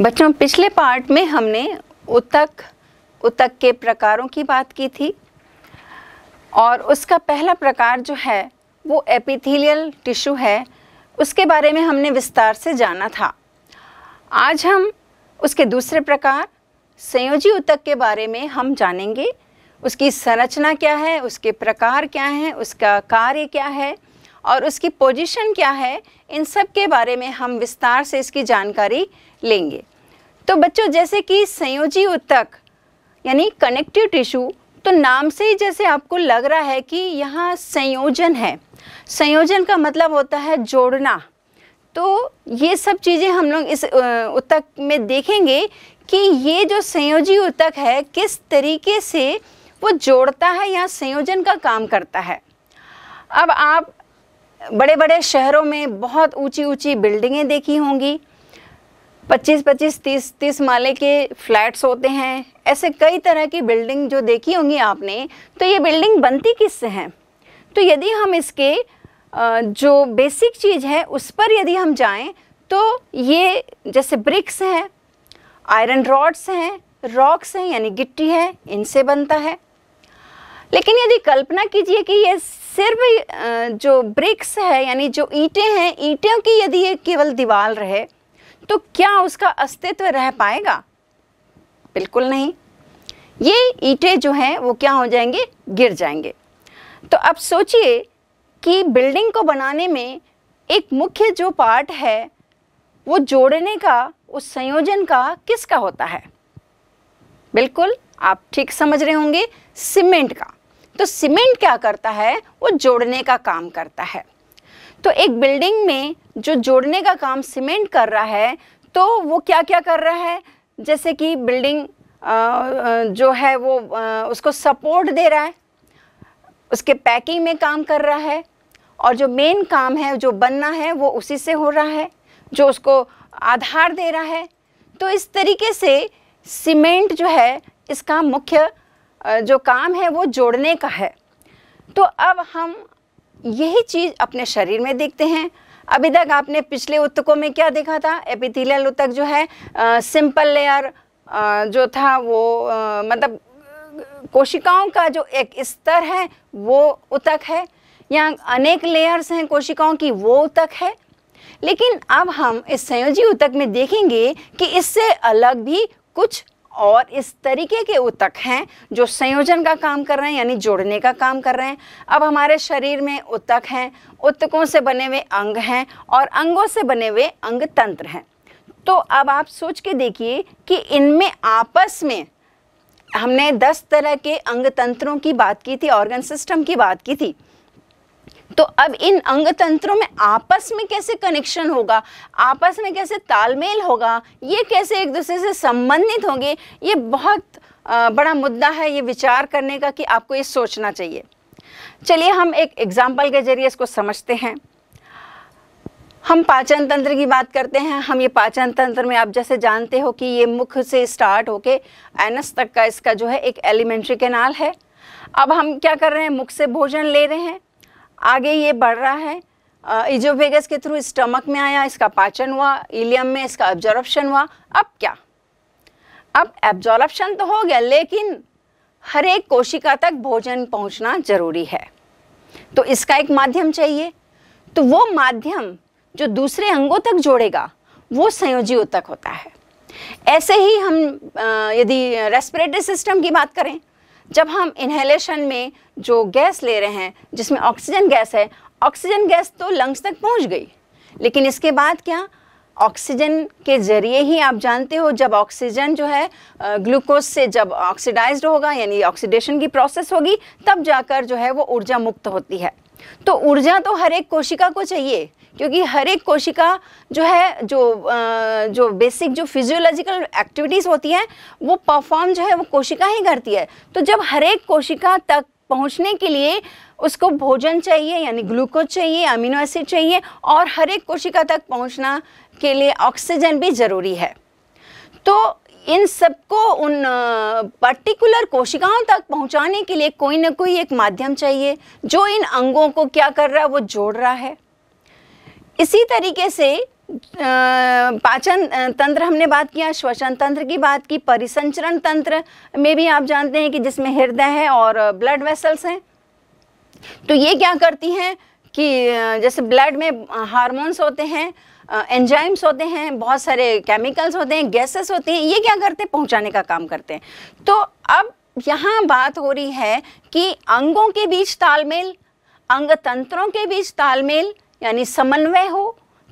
बच्चों पिछले पार्ट में हमने उतक उतक के प्रकारों की बात की थी और उसका पहला प्रकार जो है वो एपिथेलियल टिश्यू है उसके बारे में हमने विस्तार से जाना था आज हम उसके दूसरे प्रकार संयोजी उतक के बारे में हम जानेंगे उसकी संरचना क्या है उसके प्रकार क्या हैं उसका कार्य क्या है और उसकी पोजीशन क्या है इन सब के बारे में हम विस्तार से इसकी जानकारी लेंगे तो बच्चों जैसे कि संयोजी उत्तक यानी कनेक्टिव टिश्यू तो नाम से ही जैसे आपको लग रहा है कि यहाँ संयोजन है संयोजन का मतलब होता है जोड़ना तो ये सब चीज़ें हम लोग इस उत्तक में देखेंगे कि ये जो संयोजी उत्तक है किस तरीके से वो जोड़ता है या संयोजन का काम करता है अब आप बड़े बड़े शहरों में बहुत ऊंची ऊंची बिल्डिंगें देखी होंगी 25 25 30 30 माले के फ्लैट्स होते हैं ऐसे कई तरह की बिल्डिंग जो देखी होंगी आपने तो ये बिल्डिंग बनती किससे हैं तो यदि हम इसके जो बेसिक चीज़ है उस पर यदि हम जाएं तो ये जैसे ब्रिक्स हैं आयरन रॉड्स हैं रॉक्स हैं यानी गिट्टी है इनसे बनता है लेकिन यदि कल्पना कीजिए कि ये सिर्फ जो ब्रिक्स है यानी जो ईंटें हैं ईंटों की यदि ये केवल दीवार रहे तो क्या उसका अस्तित्व रह पाएगा बिल्कुल नहीं ये ईंटें जो हैं वो क्या हो जाएंगे गिर जाएंगे तो अब सोचिए कि बिल्डिंग को बनाने में एक मुख्य जो पार्ट है वो जोड़ने का उस संयोजन का किसका होता है बिल्कुल आप ठीक समझ रहे होंगे सीमेंट का तो सीमेंट क्या करता है वो जोड़ने का काम करता है तो एक बिल्डिंग में जो जोड़ने का काम सीमेंट कर रहा है तो वो क्या क्या कर रहा है जैसे कि बिल्डिंग जो है वो उसको सपोर्ट दे रहा है उसके पैकिंग में काम कर रहा है और जो मेन काम है जो बनना है वो उसी से हो रहा है जो उसको आधार दे रहा है तो इस तरीके से सीमेंट जो है इसका मुख्य जो काम है वो जोड़ने का है तो अब हम यही चीज़ अपने शरीर में देखते हैं अभी तक आपने पिछले उत्तकों में क्या देखा था एपिथेलियल उत्तक जो है आ, सिंपल लेयर आ, जो था वो आ, मतलब कोशिकाओं का जो एक स्तर है वो उतक है यहाँ अनेक लेयर्स हैं कोशिकाओं की वो उतक है लेकिन अब हम इस संयोजी उतक में देखेंगे कि इससे अलग भी कुछ और इस तरीके के उतक हैं जो संयोजन का काम कर रहे हैं यानी जोड़ने का काम कर रहे हैं अब हमारे शरीर में उतक हैं उतकों से बने हुए अंग हैं और अंगों से बने हुए अंग तंत्र हैं तो अब आप सोच के देखिए कि इनमें आपस में हमने दस तरह के अंग तंत्रों की बात की थी ऑर्गन सिस्टम की बात की थी तो अब इन अंग तंत्रों में आपस में कैसे कनेक्शन होगा आपस में कैसे तालमेल होगा ये कैसे एक दूसरे से संबंधित होंगे ये बहुत बड़ा मुद्दा है ये विचार करने का कि आपको ये सोचना चाहिए चलिए हम एक एग्ज़ाम्पल के ज़रिए इसको समझते हैं हम पाचन तंत्र की बात करते हैं हम ये पाचन तंत्र में आप जैसे जानते हो कि ये मुख से स्टार्ट होके एनस तक का इसका जो है एक एलिमेंट्री कैनाल है अब हम क्या कर रहे हैं मुख से भोजन ले रहे हैं आगे ये बढ़ रहा है इजोवेगस के थ्रू स्टमक में आया इसका पाचन हुआ इलियम में इसका एब्जॉर्बशन हुआ अब क्या अब एब्जॉर्बशन तो हो गया लेकिन हर एक कोशिका तक भोजन पहुंचना जरूरी है तो इसका एक माध्यम चाहिए तो वो माध्यम जो दूसरे अंगों तक जोड़ेगा वो संयोजी ऊतक होता है ऐसे ही हम यदि रेस्पिरेटरी सिस्टम की बात करें जब हम इन्हेलेशन में जो गैस ले रहे हैं जिसमें ऑक्सीजन गैस है ऑक्सीजन गैस तो लंग्स तक पहुंच गई लेकिन इसके बाद क्या ऑक्सीजन के ज़रिए ही आप जानते हो जब ऑक्सीजन जो है ग्लूकोज से जब ऑक्सीडाइज होगा यानी ऑक्सीडेशन की प्रोसेस होगी तब जाकर जो है वो ऊर्जा मुक्त होती है तो ऊर्जा तो हर एक कोशिका को चाहिए क्योंकि हर एक कोशिका जो है जो जो बेसिक जो फिजियोलॉजिकल एक्टिविटीज़ होती हैं वो परफॉर्म जो है वो कोशिका ही करती है तो जब हर एक कोशिका तक पहुंचने के लिए उसको भोजन चाहिए यानी ग्लूकोज चाहिए अमीनो एसिड चाहिए और हर एक कोशिका तक पहुंचना के लिए ऑक्सीजन भी ज़रूरी है तो इन सबको उन पर्टिकुलर कोशिकाओं तक पहुंचाने के लिए कोई ना कोई एक माध्यम चाहिए जो इन अंगों को क्या कर रहा है वो जोड़ रहा है इसी तरीके से पाचन तंत्र हमने बात किया श्वसन तंत्र की बात की परिसंचरण तंत्र में भी आप जानते हैं कि जिसमें हृदय है और ब्लड वेसल्स हैं तो ये क्या करती हैं कि जैसे ब्लड में हार्मोन्स होते हैं एंजाइम्स होते हैं बहुत सारे केमिकल्स होते हैं गैसेस होते हैं ये क्या करते हैं पहुंचाने का काम करते हैं तो अब यहाँ बात हो रही है कि अंगों के बीच तालमेल अंग तंत्रों के बीच तालमेल यानी समन्वय हो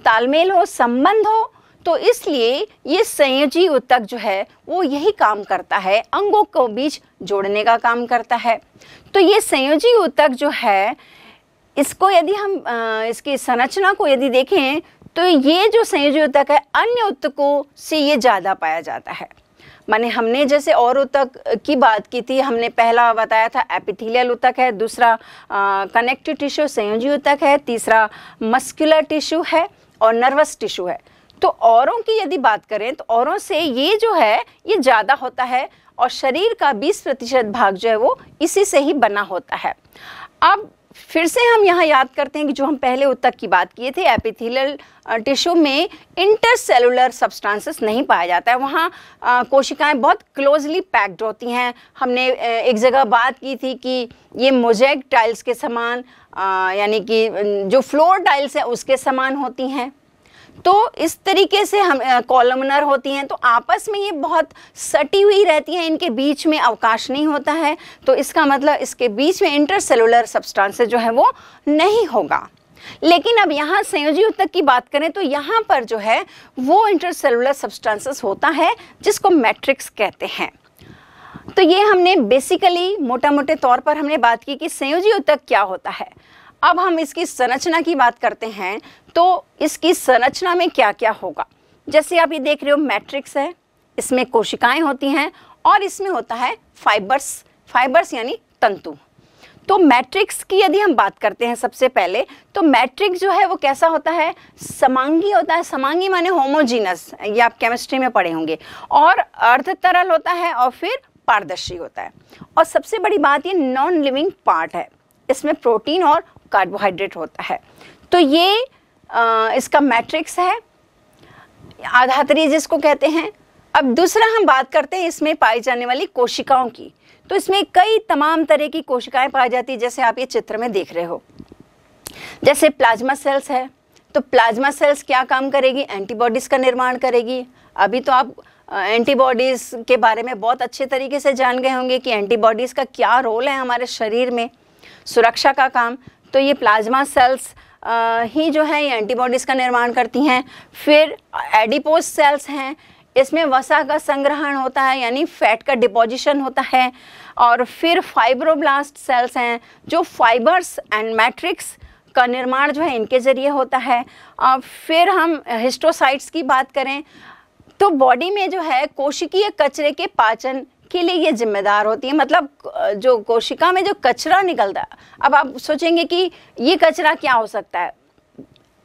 तालमेल हो संबंध हो तो इसलिए ये संयोजी उत्तक जो है वो यही काम करता है अंगों को बीच जोड़ने का काम करता है तो ये संयोजी उत्तक जो है इसको यदि हम इसकी संरचना को यदि देखें तो ये जो संयोजी उत्तक है अन्य उत्तकों से ये ज़्यादा पाया जाता है माने हमने जैसे और उतक की बात की थी हमने पहला बताया था एपिथेलियल उतक है दूसरा कनेक्टिव टिश्यू संयोजी उतक है तीसरा मस्कुलर टिश्यू है और नर्वस टिश्यू है तो औरों की यदि बात करें तो औरों से ये जो है ये ज़्यादा होता है और शरीर का 20 प्रतिशत भाग जो है वो इसी से ही बना होता है अब फिर से हम यहाँ याद करते हैं कि जो हम पहले उत्तक की बात किए थे एपिथिलल टिश्यू में इंटरसेलुलर सब्सटेंसेस नहीं पाया जाता है वहाँ कोशिकाएं बहुत क्लोजली पैक्ड होती हैं हमने एक जगह बात की थी कि ये मोजेक टाइल्स के समान यानी कि जो फ्लोर टाइल्स हैं उसके समान होती हैं तो इस तरीके से हम कॉलमनर होती हैं तो आपस में ये बहुत सटी हुई रहती हैं इनके बीच में अवकाश नहीं होता है तो इसका मतलब इसके बीच में इंटरसेलुलर सब्सटेंसेस जो है वो नहीं होगा लेकिन अब यहाँ संयोजी उत्तक की बात करें तो यहाँ पर जो है वो इंटरसेलुलर सब्सटेंसेस होता है जिसको मैट्रिक्स कहते हैं तो ये हमने बेसिकली मोटा मोटे तौर पर हमने बात की कि संयोजी उत्तक क्या होता है अब हम इसकी संरचना की बात करते हैं तो इसकी संरचना में क्या क्या होगा जैसे आप ये देख रहे हो मैट्रिक्स है इसमें कोशिकाएं होती हैं और इसमें होता है फाइबर्स फाइबर्स यानी तंतु तो मैट्रिक्स की यदि हम बात करते हैं सबसे पहले तो मैट्रिक्स जो है वो कैसा होता है समांगी होता है समांगी माने होमोजीनस ये आप केमिस्ट्री में पढ़े होंगे और अर्ध तरल होता है और फिर पारदर्शी होता है और सबसे बड़ी बात ये नॉन लिविंग पार्ट है इसमें प्रोटीन और कार्बोहाइड्रेट होता है तो ये इसका मैट्रिक्स है आधातरी जिसको कहते हैं अब दूसरा हम बात करते हैं इसमें पाई जाने वाली कोशिकाओं की तो इसमें कई तमाम तरह की कोशिकाएं पाई जाती है जैसे आप ये चित्र में देख रहे हो जैसे प्लाज्मा सेल्स है तो प्लाज्मा सेल्स क्या काम करेगी एंटीबॉडीज़ का निर्माण करेगी अभी तो आप एंटीबॉडीज़ के बारे में बहुत अच्छे तरीके से जान गए होंगे कि एंटीबॉडीज़ का क्या रोल है हमारे शरीर में सुरक्षा का काम तो ये प्लाज्मा सेल्स ही जो है ये एंटीबॉडीज़ का निर्माण करती हैं फिर एडिपोज सेल्स हैं इसमें वसा का संग्रहण होता है यानी फैट का डिपोजिशन होता है और फिर फाइब्रोब्लास्ट सेल्स हैं जो फाइबर्स एंड मैट्रिक्स का निर्माण जो है इनके ज़रिए होता है और फिर हम हिस्टोसाइट्स की बात करें तो बॉडी में जो है कोशिकीय कचरे के पाचन के लिए ये जिम्मेदार होती है मतलब जो कोशिका में जो कचरा निकलता है अब आप सोचेंगे कि ये कचरा क्या हो सकता है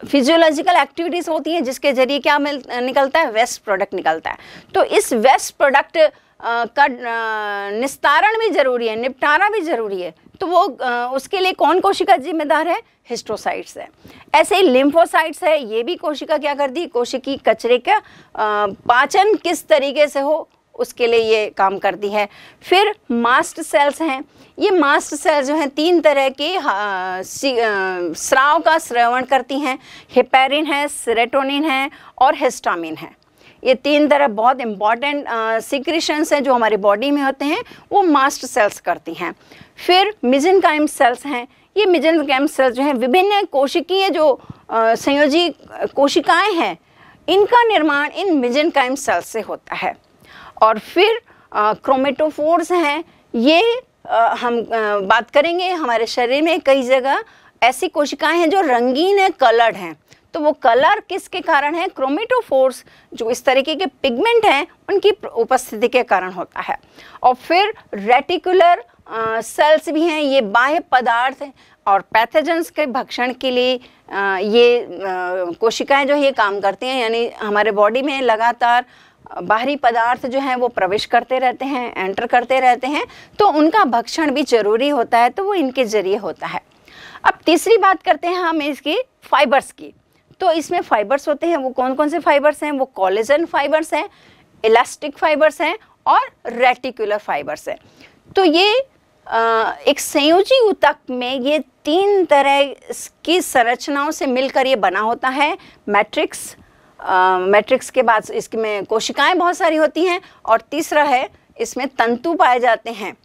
फिजियोलॉजिकल एक्टिविटीज़ होती हैं जिसके जरिए क्या मिल निकलता है वेस्ट प्रोडक्ट निकलता है तो इस वेस्ट प्रोडक्ट का निस्तारण भी ज़रूरी है निपटारा भी ज़रूरी है तो वो उसके लिए कौन कोशिका जिम्मेदार है हिस्टोसाइट्स है ऐसे ही लिम्फोसाइट्स है ये भी कोशिका क्या करती है कोशिकी कचरे का पाचन किस तरीके से हो उसके लिए ये काम करती है फिर मास्ट सेल्स हैं ये मास्ट सेल्स जो हैं तीन तरह के हाँ, स्राव का श्रवण करती हैं हिपेरिन है सेरेटोनिन है और हिस्टामिन है ये तीन तरह बहुत इम्पॉर्टेंट सिक्रीशंस हैं जो हमारे बॉडी में होते हैं वो मास्ट सेल्स करती हैं फिर मिजन काइम सेल्स हैं ये मिजन काइम सेल्स जो हैं विभिन्न कोशिकीय जो संयोजी कोशिकाएं हैं इनका निर्माण इन मिजन काइम सेल्स से होता है और फिर क्रोमेटोफोर्स हैं ये आ, हम आ, बात करेंगे हमारे शरीर में कई जगह ऐसी कोशिकाएं हैं जो रंगीन है कलर्ड हैं तो वो कलर किसके कारण है क्रोमेटोफोर्स जो इस तरीके के पिगमेंट हैं उनकी उपस्थिति के कारण होता है और फिर रेटिकुलर सेल्स भी हैं ये बाह्य पदार्थ और पैथोजेंस के भक्षण के लिए आ, ये कोशिकाएं जो ये काम करती हैं यानी हमारे बॉडी में लगातार बाहरी पदार्थ जो हैं वो प्रवेश करते रहते हैं एंटर करते रहते हैं तो उनका भक्षण भी जरूरी होता है तो वो इनके ज़रिए होता है अब तीसरी बात करते हैं हम इसकी फाइबर्स की तो इसमें फाइबर्स होते हैं वो कौन कौन से फाइबर्स हैं वो कॉलेजन फाइबर्स हैं इलास्टिक फाइबर्स हैं और रेटिकुलर फाइबर्स हैं तो ये आ, एक संयोजी उतक में ये तीन तरह की संरचनाओं से मिलकर ये बना होता है मैट्रिक्स मैट्रिक्स के बाद इसमें कोशिकाएं बहुत सारी होती हैं और तीसरा है इसमें तंतु पाए जाते हैं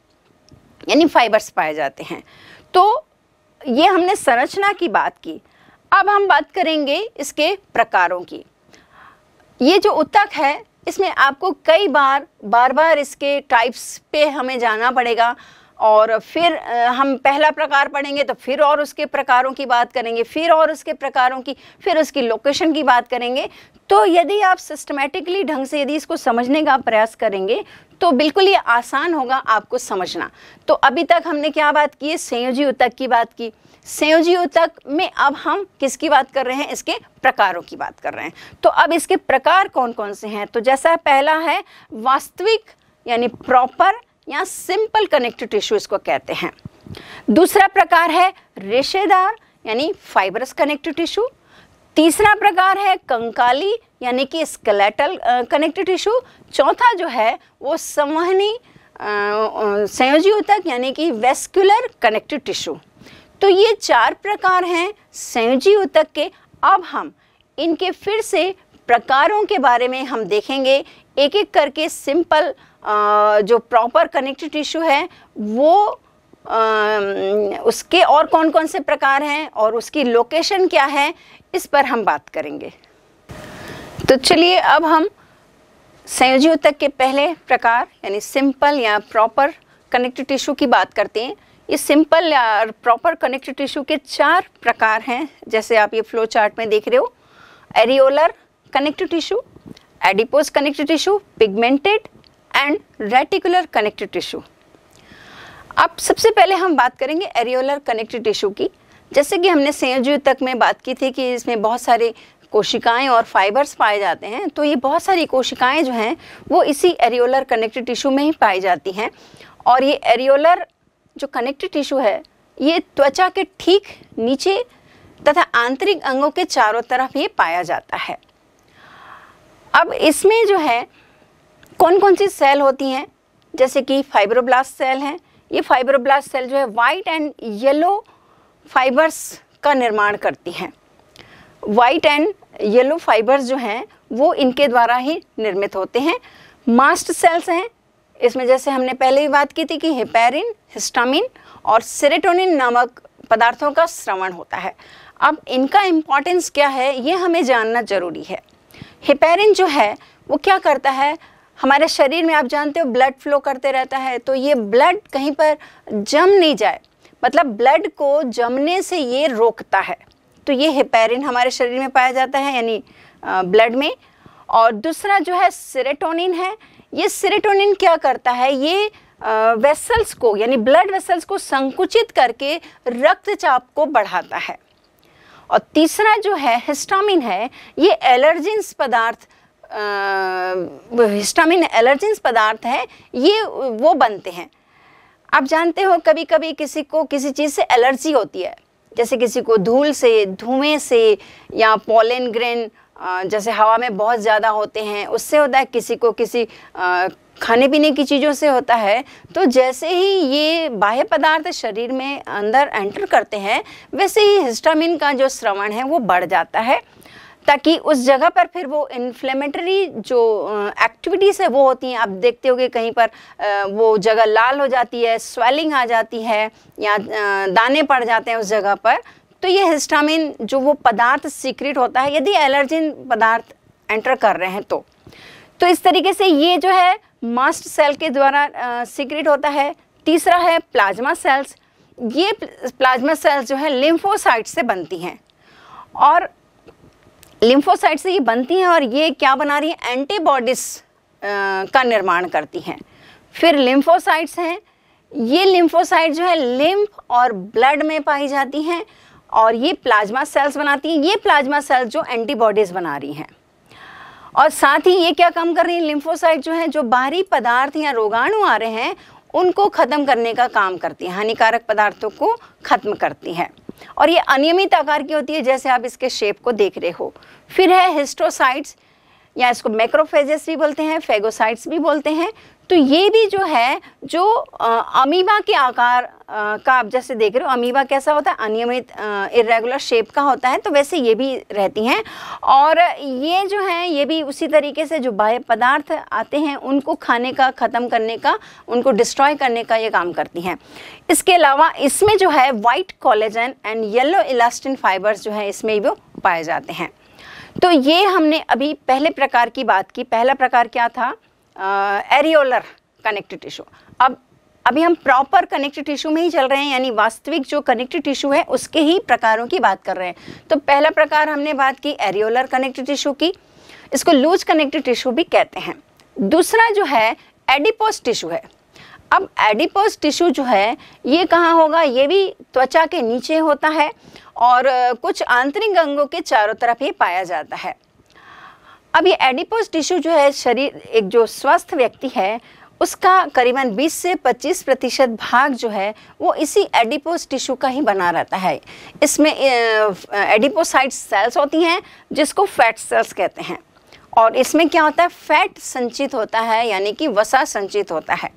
यानी फाइबर्स पाए जाते हैं तो ये हमने संरचना की बात की अब हम बात करेंगे इसके प्रकारों की ये जो उत्तक है इसमें आपको कई बार बार बार इसके टाइप्स पे हमें जाना पड़ेगा और फिर हम पहला प्रकार पढ़ेंगे तो फिर और उसके प्रकारों की बात करेंगे फिर और उसके प्रकारों की फिर उसकी लोकेशन की बात करेंगे तो यदि आप सिस्टमेटिकली ढंग से यदि इसको समझने का प्रयास करेंगे तो बिल्कुल ये आसान होगा आपको समझना तो अभी तक हमने क्या बात की है संयोजी उतक की बात की संयोजी उतक में अब हम किसकी बात कर रहे हैं इसके प्रकारों की बात कर रहे हैं तो अब इसके प्रकार कौन कौन से हैं तो जैसा पहला है वास्तविक यानी प्रॉपर या सिंपल कनेक्टिव टिश्यू इसको कहते हैं दूसरा प्रकार है रेशेदार यानी फाइबरस कनेक्टिव टिश्यू तीसरा प्रकार है कंकाली यानी कि स्केलेटल कनेक्टिव टिश्यू चौथा जो है वो संवहनी संयोजी ऊतक यानी कि वेस्कुलर कनेक्टिव टिश्यू तो ये चार प्रकार हैं संयोजी ऊतक के अब हम इनके फिर से प्रकारों के बारे में हम देखेंगे एक एक करके सिंपल जो प्रॉपर कनेक्टिव टिश्यू है वो उसके और कौन कौन से प्रकार हैं और उसकी लोकेशन क्या है इस पर हम बात करेंगे तो चलिए अब हम संयोजी तक के पहले प्रकार यानी सिंपल या प्रॉपर कनेक्टिव टिश्यू की बात करते हैं ये सिंपल या प्रॉपर कनेक्टिव टिश्यू के चार प्रकार हैं जैसे आप ये फ्लो चार्ट में देख रहे हो areolar connective tissue adipose connective tissue, pigmented and reticular connective tissue. अब सबसे पहले हम बात करेंगे एरियोलर कनेक्टिव टिश्यू की जैसे कि हमने संयोजु तक में बात की थी कि इसमें बहुत सारे कोशिकाएं और फाइबर्स पाए जाते हैं तो ये बहुत सारी कोशिकाएं जो हैं वो इसी एरियोलर कनेक्टिव टिश्यू में ही पाई जाती हैं और ये एरियोलर जो कनेक्टिव टिश्यू है ये त्वचा के ठीक नीचे तथा आंतरिक अंगों के चारों तरफ ये पाया जाता है अब इसमें जो है कौन कौन सी सेल होती हैं जैसे कि फाइब्रोब्लास्ट सेल हैं ये फाइब्रोब्लास्ट सेल जो है वाइट एंड येलो फाइबर्स का निर्माण करती हैं वाइट एंड येलो फाइबर्स जो हैं वो इनके द्वारा ही निर्मित होते हैं मास्ट सेल्स हैं इसमें जैसे हमने पहले ही बात की थी कि हिपेरिन हिस्टामिन और सेरेटोनिन नामक पदार्थों का श्रवण होता है अब इनका इम्पॉर्टेंस क्या है ये हमें जानना ज़रूरी है हिपेरिन जो है वो क्या करता है हमारे शरीर में आप जानते हो ब्लड फ्लो करते रहता है तो ये ब्लड कहीं पर जम नहीं जाए मतलब ब्लड को जमने से ये रोकता है तो ये हिपेरिन हमारे शरीर में पाया जाता है यानी ब्लड में और दूसरा जो है सिरेटोनिन है ये सिरेटोनिन क्या करता है ये वेसल्स को यानी ब्लड वेसल्स को संकुचित करके रक्तचाप को बढ़ाता है और तीसरा जो है हिस्टामिन है ये एलर्जिन्स पदार्थ हिस्टामिन एलर्जिन्स पदार्थ है ये वो बनते हैं आप जानते हो कभी कभी किसी को किसी चीज़ से एलर्जी होती है जैसे किसी को धूल से धुएँ से या पोलन ग्रेन जैसे हवा में बहुत ज़्यादा होते हैं उससे होता है किसी को किसी खाने पीने की चीज़ों से होता है तो जैसे ही ये बाह्य पदार्थ शरीर में अंदर एंटर करते हैं वैसे ही हिस्टामिन का जो श्रवण है वो बढ़ जाता है ताकि उस जगह पर फिर वो इन्फ्लेमेटरी जो एक्टिविटीज़ है वो होती हैं आप देखते होगे कहीं पर वो जगह लाल हो जाती है स्वेलिंग आ जाती है या दाने पड़ जाते हैं उस जगह पर तो ये हिस्टामिन जो वो पदार्थ सीक्रेट होता है यदि एलर्जिन पदार्थ एंटर कर रहे हैं तो तो इस तरीके से ये जो है मास्ट सेल के द्वारा सीक्रेट होता है तीसरा है प्लाज्मा सेल्स ये प्लाज्मा सेल्स जो है लिम्फोसाइट से बनती हैं और लिम्फोसाइट से ये बनती हैं और ये क्या बना रही है एंटीबॉडीज का निर्माण करती हैं फिर लिम्फोसाइट्स हैं ये लिम्फोसाइट जो है लिम्फ और ब्लड में पाई जाती हैं और ये प्लाज्मा सेल्स बनाती हैं ये प्लाज्मा सेल्स जो एंटीबॉडीज़ बना रही हैं और साथ ही ये क्या काम कर रही है लिम्फोसाइट जो है जो बाहरी पदार्थ या रोगाणु आ रहे हैं उनको ख़त्म करने का काम करती है हानिकारक पदार्थों को ख़त्म करती है और ये अनियमित आकार की होती है जैसे आप इसके शेप को देख रहे हो फिर है हिस्टोसाइट्स या इसको मैक्रोफेजेस भी बोलते हैं फेगोसाइट्स भी बोलते हैं तो ये भी जो है जो अमीबा के आकार आ, का आप जैसे देख रहे हो अमीबा कैसा होता है अनियमित इरेगुलर शेप का होता है तो वैसे ये भी रहती हैं और ये जो है ये भी उसी तरीके से जो बाह्य पदार्थ आते हैं उनको खाने का ख़त्म करने का उनको डिस्ट्रॉय करने का ये काम करती हैं इसके अलावा इसमें जो है white collagen and yellow elastin fibres जो है इसमें वो पाए जाते हैं तो ये हमने अभी पहले प्रकार की बात की पहला प्रकार क्या था एरियोलर कनेक्टिव टिश्यू अब अभी हम प्रॉपर कनेक्टिव टिश्यू में ही चल रहे हैं यानी वास्तविक जो कनेक्टिव टिश्यू है उसके ही प्रकारों की बात कर रहे हैं तो पहला प्रकार हमने बात की एरियोलर कनेक्टिव टिश्यू की इसको लूज कनेक्टिव टिश्यू भी कहते हैं दूसरा जो है एडिपोस टिश्यू है अब एडिपोस टिश्यू जो है ये कहाँ होगा ये भी त्वचा के नीचे होता है और कुछ आंतरिक अंगों के चारों तरफ ये पाया जाता है अब ये एडिपोज टिश्यू जो है शरीर एक जो स्वस्थ व्यक्ति है उसका करीबन 20 से 25 प्रतिशत भाग जो है वो इसी एडिपोस टिश्यू का ही बना रहता है इसमें एडिपोसाइट सेल्स होती हैं जिसको फैट सेल्स कहते हैं और इसमें क्या होता है फैट संचित होता है यानी कि वसा संचित होता है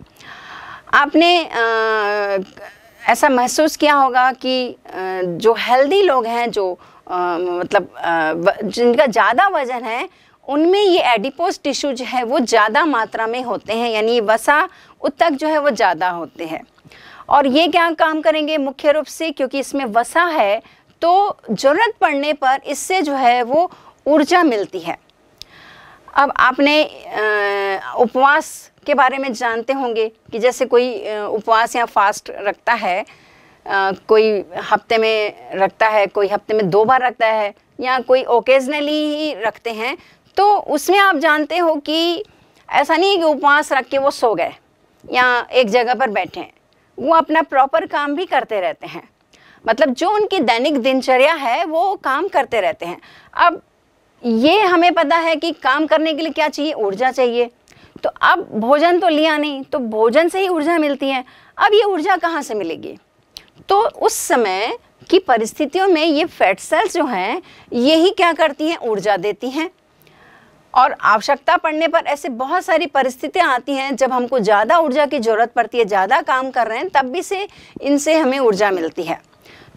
आपने आ, ऐसा महसूस किया होगा कि जो हेल्दी लोग हैं जो आ, मतलब आ, जिनका ज़्यादा वजन है उनमें ये एडिपोज टिश्यू जो है वो ज़्यादा मात्रा में होते हैं यानी वसा उत्तक जो है वो ज़्यादा होते हैं और ये क्या काम करेंगे मुख्य रूप से क्योंकि इसमें वसा है तो ज़रूरत पड़ने पर इससे जो है वो ऊर्जा मिलती है अब आपने उपवास के बारे में जानते होंगे कि जैसे कोई उपवास या फास्ट रखता है कोई हफ्ते में रखता है कोई हफ्ते में दो बार रखता है या कोई ओकेजनली ही रखते हैं तो उसमें आप जानते हो कि ऐसा नहीं कि उपवास रख के वो सो गए या एक जगह पर बैठे हैं वो अपना प्रॉपर काम भी करते रहते हैं मतलब जो उनकी दैनिक दिनचर्या है वो काम करते रहते हैं अब ये हमें पता है कि काम करने के लिए क्या चाहिए ऊर्जा चाहिए तो अब भोजन तो लिया नहीं तो भोजन से ही ऊर्जा मिलती है अब ये ऊर्जा कहाँ से मिलेगी तो उस समय की परिस्थितियों में ये फैट सेल्स जो हैं यही क्या करती हैं ऊर्जा देती हैं और आवश्यकता पड़ने पर ऐसे बहुत सारी परिस्थितियां आती हैं जब हमको ज़्यादा ऊर्जा की ज़रूरत पड़ती है ज़्यादा काम कर रहे हैं तब भी से इनसे हमें ऊर्जा मिलती है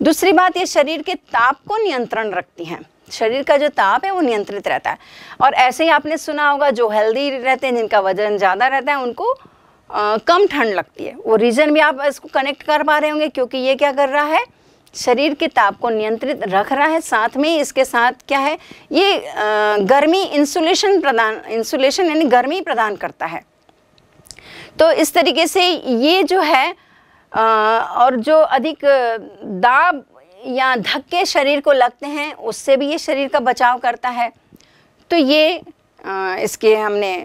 दूसरी बात ये शरीर के ताप को नियंत्रण रखती हैं शरीर का जो ताप है वो नियंत्रित रहता है और ऐसे ही आपने सुना होगा जो हेल्दी रहते हैं जिनका वजन ज़्यादा रहता है उनको आ, कम ठंड लगती है वो रीज़न भी आप इसको कनेक्ट कर पा रहे होंगे क्योंकि ये क्या कर रहा है शरीर के ताप को नियंत्रित रख रहा है साथ में इसके साथ क्या है ये गर्मी इंसुलेशन प्रदान इंसुलेशन यानी गर्मी प्रदान करता है तो इस तरीके से ये जो है और जो अधिक दाब या धक्के शरीर को लगते हैं उससे भी ये शरीर का बचाव करता है तो ये इसके हमने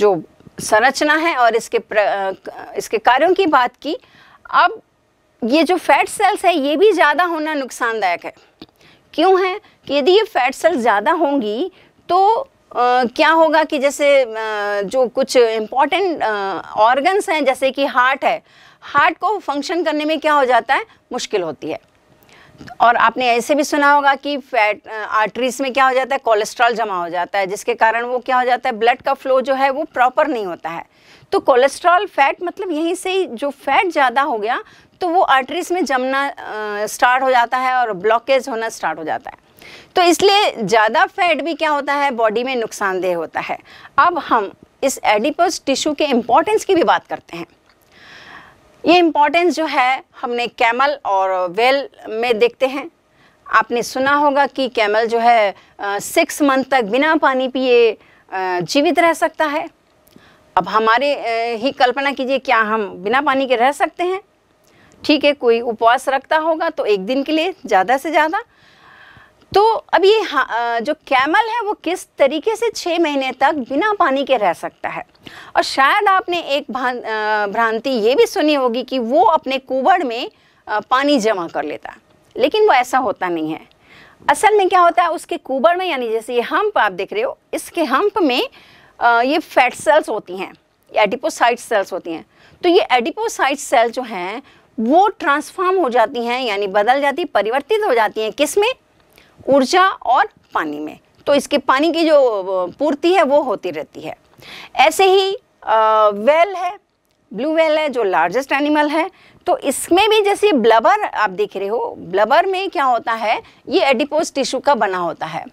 जो संरचना है और इसके प्र, इसके कार्यों की बात की अब ये जो फैट सेल्स है ये भी ज़्यादा होना नुकसानदायक है क्यों है कि यदि ये फैट सेल्स ज़्यादा होंगी तो आ, क्या होगा कि जैसे आ, जो कुछ इम्पॉर्टेंट ऑर्गन्स हैं जैसे कि हार्ट है हार्ट को फंक्शन करने में क्या हो जाता है मुश्किल होती है और आपने ऐसे भी सुना होगा कि फैट आर्टरीज में क्या हो जाता है कोलेस्ट्रॉल जमा हो जाता है जिसके कारण वो क्या हो जाता है ब्लड का फ्लो जो है वो प्रॉपर नहीं होता है तो कोलेस्ट्रॉल फैट मतलब यहीं से ही जो फैट ज़्यादा हो गया तो वो आर्टरीज में जमना स्टार्ट हो जाता है और ब्लॉकेज होना स्टार्ट हो जाता है तो इसलिए ज़्यादा फैट भी क्या होता है बॉडी में नुकसानदेह होता है अब हम इस एडिपस टिश्यू के इम्पोर्टेंस की भी बात करते हैं ये इम्पोर्टेंस जो है हमने कैमल और वेल में देखते हैं आपने सुना होगा कि कैमल जो है सिक्स मंथ तक बिना पानी पिए जीवित रह सकता है अब हमारे ही कल्पना कीजिए क्या हम बिना पानी के रह सकते हैं ठीक है कोई उपवास रखता होगा तो एक दिन के लिए ज़्यादा से ज़्यादा तो अब ये जो कैमल है वो किस तरीके से छः महीने तक बिना पानी के रह सकता है और शायद आपने एक भ्रांति ये भी सुनी होगी कि वो अपने कुबड़ में पानी जमा कर लेता लेकिन वो ऐसा होता नहीं है असल में क्या होता है उसके कुबड़ में यानी जैसे ये हम्प आप देख रहे हो इसके हम्प में ये फैट सेल्स होती हैं एडिपोसाइट सेल्स होती हैं तो ये एडिपोसाइट सेल जो हैं वो ट्रांसफॉर्म हो जाती हैं यानी बदल जाती परिवर्तित हो जाती हैं किस में ऊर्जा और पानी में तो इसके पानी की जो पूर्ति है वो होती रहती है ऐसे ही आ, वेल है ब्लू वेल है जो लार्जेस्ट एनिमल है तो इसमें भी जैसे ब्लबर आप देख रहे हो ब्लबर में क्या होता है ये एडिपोज टिश्यू का बना होता है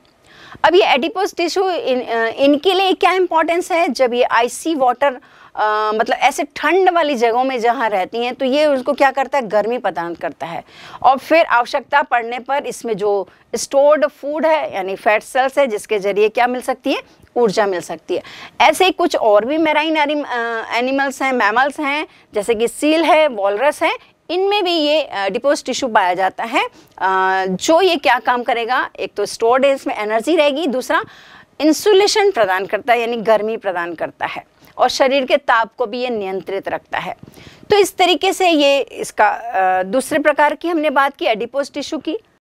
अब ये एडिपोज टिश्यू इन, इनके लिए क्या इंपॉर्टेंस है जब ये आइसी वाटर आ, मतलब ऐसे ठंड वाली जगहों में जहाँ रहती हैं तो ये उसको क्या करता है गर्मी प्रदान करता है और फिर आवश्यकता पड़ने पर इसमें जो स्टोर्ड फूड है यानी फैट सेल्स है जिसके जरिए क्या मिल सकती है ऊर्जा मिल सकती है ऐसे ही कुछ और भी मेराइन एनिमल्स हैं मैमल्स हैं जैसे कि सील है वॉलरस हैं इनमें भी ये डिपोज टिश्यू पाया जाता है जो ये क्या काम करेगा एक तो स्टोर्ड है इसमें एनर्जी रहेगी दूसरा इंसुलेशन प्रदान करता है यानी गर्मी प्रदान करता है और शरीर के ताप को भी ये नियंत्रित रखता है तो इस तरीके से ये इसका दूसरे प्रकार की हमने बात की एडिपोज टिश्यू की